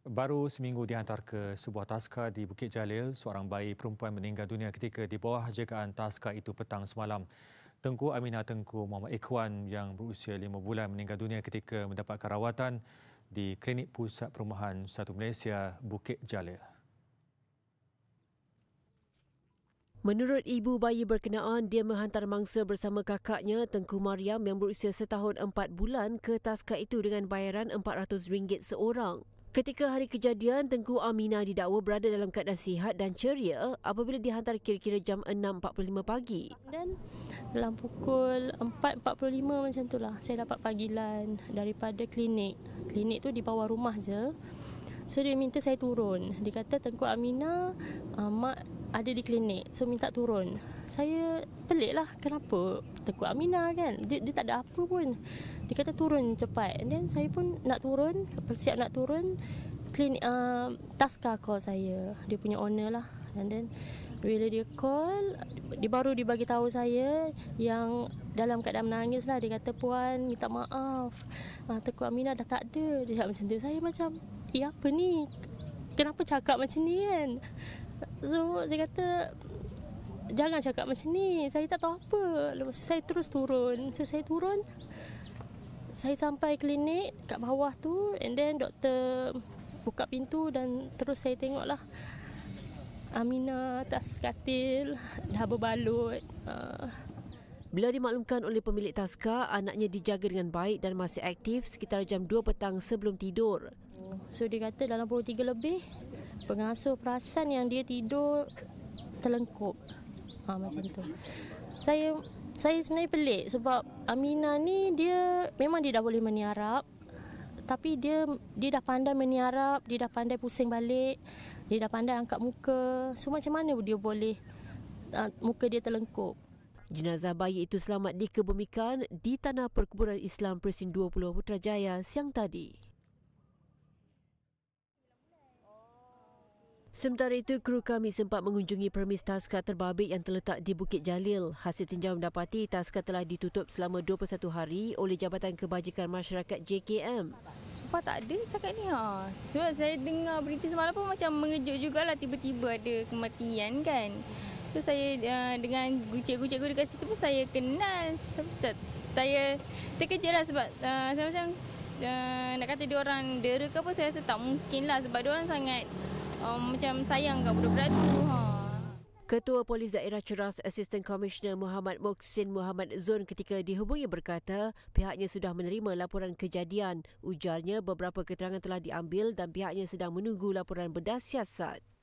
Baru seminggu dihantar ke sebuah taska di Bukit Jalil, seorang bayi perempuan meninggal dunia ketika di bawah jagaan taska itu petang semalam. Tengku Aminah Tengku Muhammad Ikhwan yang berusia lima bulan meninggal dunia ketika mendapatkan rawatan di Klinik Pusat Perumahan Satu Malaysia, Bukit Jalil. Menurut ibu bayi berkenaan, dia menghantar mangsa bersama kakaknya Tengku Mariam yang berusia setahun empat bulan ke taska itu dengan bayaran RM400 seorang. Ketika hari kejadian, Tengku Amina didakwa berada dalam keadaan sihat dan ceria apabila dihantar kira-kira jam 6.45 pagi. Dan dalam pukul 4.45 macam itulah, saya dapat panggilan daripada klinik. Klinik tu di bawah rumah je. So dia minta saya turun. Dia kata Tengku Amina, uh, mak ada di klinik so minta turun saya pelik lah kenapa tegur Aminah kan dia, dia tak ada apa pun dia kata turun cepat and then saya pun nak turun persiap nak turun klinik uh, taska call saya dia punya owner lah and then bila dia call dia baru dia bagi tahu saya yang dalam keadaan menangis lah dia kata puan minta maaf uh, ah, tegur Aminah dah tak ada dia cakap macam tu saya macam ya apa ni kenapa cakap macam ni kan So dia kata Jangan cakap macam ni Saya tak tahu apa Lepas tu saya terus turun So saya turun Saya sampai klinik Kat bawah tu And then doktor Buka pintu Dan terus saya tengok lah Amina atas katil Dah berbalut ah. Bila dimaklumkan oleh pemilik taska Anaknya dijaga dengan baik Dan masih aktif Sekitar jam 2 petang sebelum tidur So dia kata dalam 23 lebih pengasuh perasan yang dia tidur terlengkuk. Ha, macam tu. Saya saya sebenarnya pelik sebab Amina ni dia memang dia dah boleh meniarap tapi dia dia dah pandai meniarap, dia dah pandai pusing balik, dia dah pandai angkat muka. So macam mana dia boleh uh, muka dia terlengkuk? Jenazah bayi itu selamat dikebumikan di tanah perkuburan Islam Presiden 20 Putrajaya siang tadi. Sementara itu, kru kami sempat mengunjungi permis taskar terbabit yang terletak di Bukit Jalil. Hasil tinjau mendapati taskar telah ditutup selama 21 hari oleh Jabatan Kebajikan Masyarakat JKM. Sumpah tak ada setakat ni. Ha. saya dengar berita semalam pun macam mengejut juga lah tiba-tiba ada kematian kan. So saya eh, dengan dengan cikgu-cikgu dekat situ pun saya kenal. Saya terkejut lah sebab eh, saya macam uh, nak kata dia orang dera ke apa saya rasa tak mungkin lah sebab dia orang sangat um, macam sayang kat budak-budak tu. Ha. Ketua Polis Daerah Ceras Assistant Commissioner Muhammad Moksin Muhammad Zon ketika dihubungi berkata pihaknya sudah menerima laporan kejadian. Ujarnya beberapa keterangan telah diambil dan pihaknya sedang menunggu laporan berdasar. siasat.